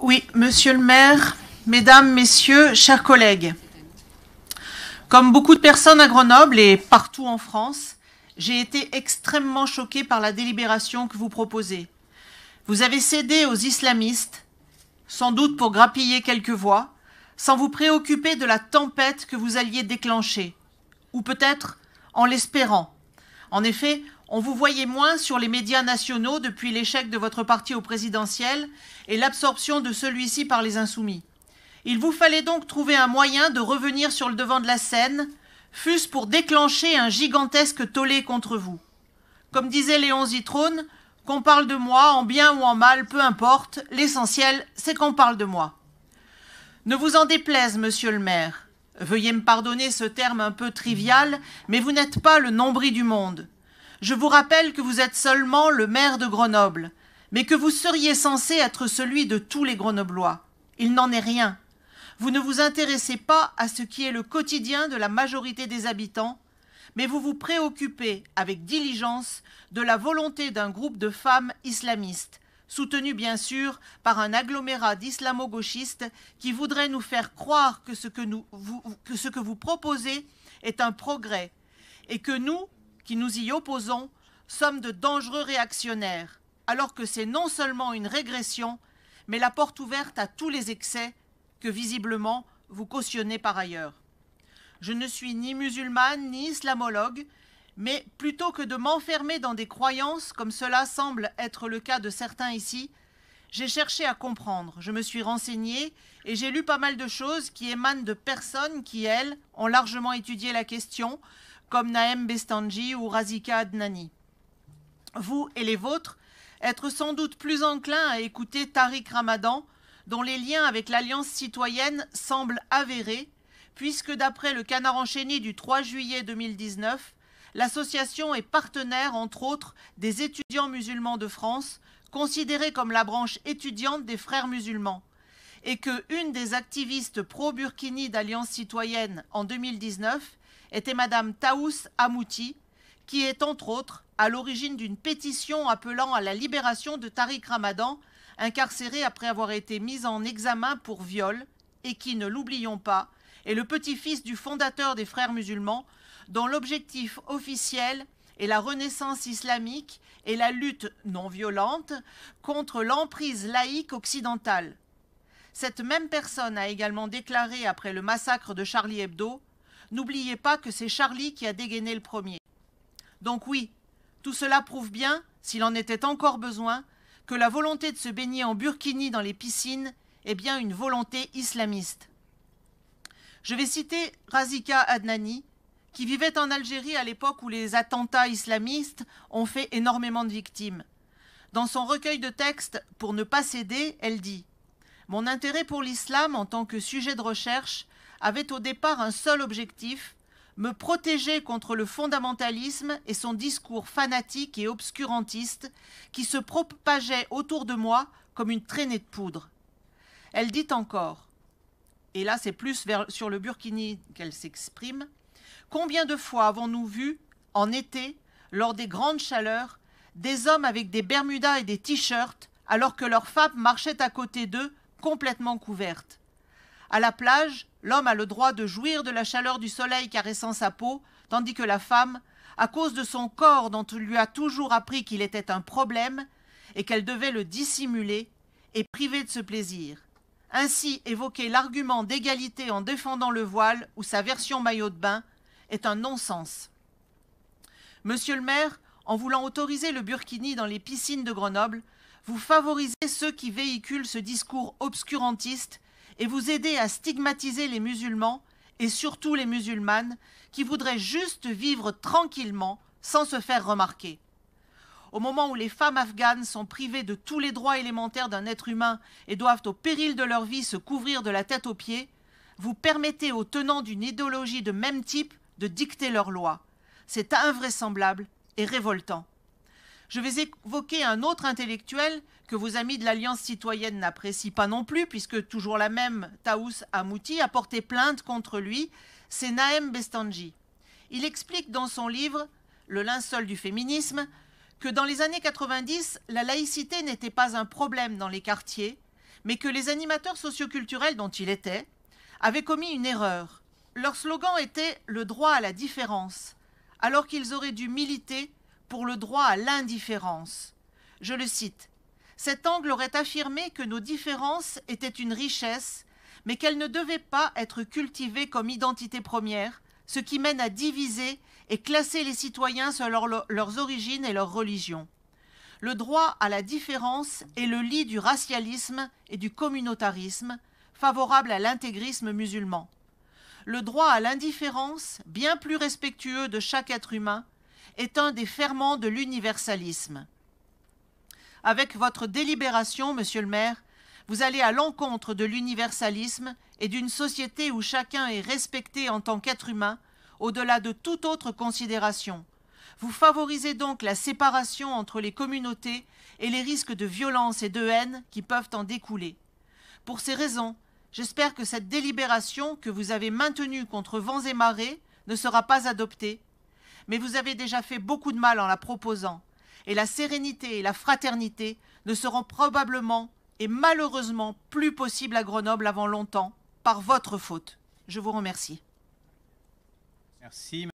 Oui, monsieur le maire, mesdames, messieurs, chers collègues. Comme beaucoup de personnes à Grenoble et partout en France, j'ai été extrêmement choquée par la délibération que vous proposez. Vous avez cédé aux islamistes, sans doute pour grappiller quelques voix, sans vous préoccuper de la tempête que vous alliez déclencher, ou peut-être en l'espérant, en effet, on vous voyait moins sur les médias nationaux depuis l'échec de votre parti au présidentiel et l'absorption de celui-ci par les insoumis. Il vous fallait donc trouver un moyen de revenir sur le devant de la scène, fût-ce pour déclencher un gigantesque tollé contre vous. Comme disait Léon Zitrone, qu'on parle de moi, en bien ou en mal, peu importe, l'essentiel, c'est qu'on parle de moi. Ne vous en déplaise, monsieur le maire, Veuillez me pardonner ce terme un peu trivial, mais vous n'êtes pas le nombril du monde. Je vous rappelle que vous êtes seulement le maire de Grenoble, mais que vous seriez censé être celui de tous les Grenoblois. Il n'en est rien. Vous ne vous intéressez pas à ce qui est le quotidien de la majorité des habitants, mais vous vous préoccupez avec diligence de la volonté d'un groupe de femmes islamistes, soutenu bien sûr par un agglomérat d'islamo-gauchistes qui voudraient nous faire croire que ce que, vous, vous proposez est un progrès et que nous, qui nous y opposons, sommes de dangereux réactionnaires, alors que c'est non seulement une régression, mais la porte ouverte à tous les excès que visiblement vous cautionnez par ailleurs. Je ne suis ni musulmane ni islamologue, mais plutôt que de m'enfermer dans des croyances, comme cela semble être le cas de certains ici, j'ai cherché à comprendre, je me suis renseigné et j'ai lu pas mal de choses qui émanent de personnes qui, elles, ont largement étudié la question, comme Naem Bestanji ou Razika Adnani. Vous et les vôtres, être sans doute plus enclins à écouter Tariq Ramadan, dont les liens avec l'Alliance citoyenne semblent avérés, puisque d'après le canard enchaîné du 3 juillet 2019, L'association est partenaire, entre autres, des étudiants musulmans de France, considérés comme la branche étudiante des frères musulmans, et que une des activistes pro-Burkini d'Alliance citoyenne en 2019 était Madame Taous Amouti, qui est entre autres à l'origine d'une pétition appelant à la libération de Tariq Ramadan, incarcéré après avoir été mis en examen pour viol, et qui, ne l'oublions pas, est le petit-fils du fondateur des frères musulmans, dont l'objectif officiel est la renaissance islamique et la lutte non violente contre l'emprise laïque occidentale. Cette même personne a également déclaré après le massacre de Charlie Hebdo N'oubliez pas que c'est Charlie qui a dégainé le premier. Donc oui, tout cela prouve bien, s'il en était encore besoin, que la volonté de se baigner en burkini dans les piscines est bien une volonté islamiste. Je vais citer Razika Adnani, qui vivait en Algérie à l'époque où les attentats islamistes ont fait énormément de victimes. Dans son recueil de textes Pour ne pas céder, elle dit Mon intérêt pour l'islam en tant que sujet de recherche avait au départ un seul objectif me protéger contre le fondamentalisme et son discours fanatique et obscurantiste qui se propageait autour de moi comme une traînée de poudre. Elle dit encore et là c'est plus sur le Burkini qu'elle s'exprime, combien de fois avons-nous vu, en été, lors des grandes chaleurs, des hommes avec des bermudas et des t-shirts, alors que leurs femmes marchaient à côté d'eux, complètement couvertes À la plage, l'homme a le droit de jouir de la chaleur du soleil caressant sa peau, tandis que la femme, à cause de son corps dont on lui a toujours appris qu'il était un problème et qu'elle devait le dissimuler, est privée de ce plaisir. Ainsi, évoquer l'argument d'égalité en défendant le voile ou sa version maillot de bain est un non-sens. Monsieur le maire, en voulant autoriser le burkini dans les piscines de Grenoble, vous favorisez ceux qui véhiculent ce discours obscurantiste et vous aidez à stigmatiser les musulmans et surtout les musulmanes qui voudraient juste vivre tranquillement sans se faire remarquer au moment où les femmes afghanes sont privées de tous les droits élémentaires d'un être humain et doivent au péril de leur vie se couvrir de la tête aux pieds, vous permettez aux tenants d'une idéologie de même type de dicter leurs lois. C'est invraisemblable et révoltant. Je vais évoquer un autre intellectuel que vos amis de l'Alliance citoyenne n'apprécient pas non plus, puisque toujours la même Taous Amouti a porté plainte contre lui, c'est Naem Bestanji. Il explique dans son livre Le linceul du féminisme que dans les années 90, la laïcité n'était pas un problème dans les quartiers, mais que les animateurs socioculturels dont il était avaient commis une erreur. Leur slogan était le droit à la différence, alors qu'ils auraient dû militer pour le droit à l'indifférence. Je le cite. Cet angle aurait affirmé que nos différences étaient une richesse, mais qu'elles ne devaient pas être cultivées comme identité première, ce qui mène à diviser et classer les citoyens selon leurs origines et leurs religions. Le droit à la différence est le lit du racialisme et du communautarisme, favorable à l'intégrisme musulman. Le droit à l'indifférence, bien plus respectueux de chaque être humain, est un des ferments de l'universalisme. Avec votre délibération, monsieur le maire, vous allez à l'encontre de l'universalisme et d'une société où chacun est respecté en tant qu'être humain, au-delà de toute autre considération. Vous favorisez donc la séparation entre les communautés et les risques de violence et de haine qui peuvent en découler. Pour ces raisons, j'espère que cette délibération que vous avez maintenue contre vents et marées ne sera pas adoptée, mais vous avez déjà fait beaucoup de mal en la proposant, et la sérénité et la fraternité ne seront probablement et malheureusement plus possibles à Grenoble avant longtemps, par votre faute. Je vous remercie. Merci.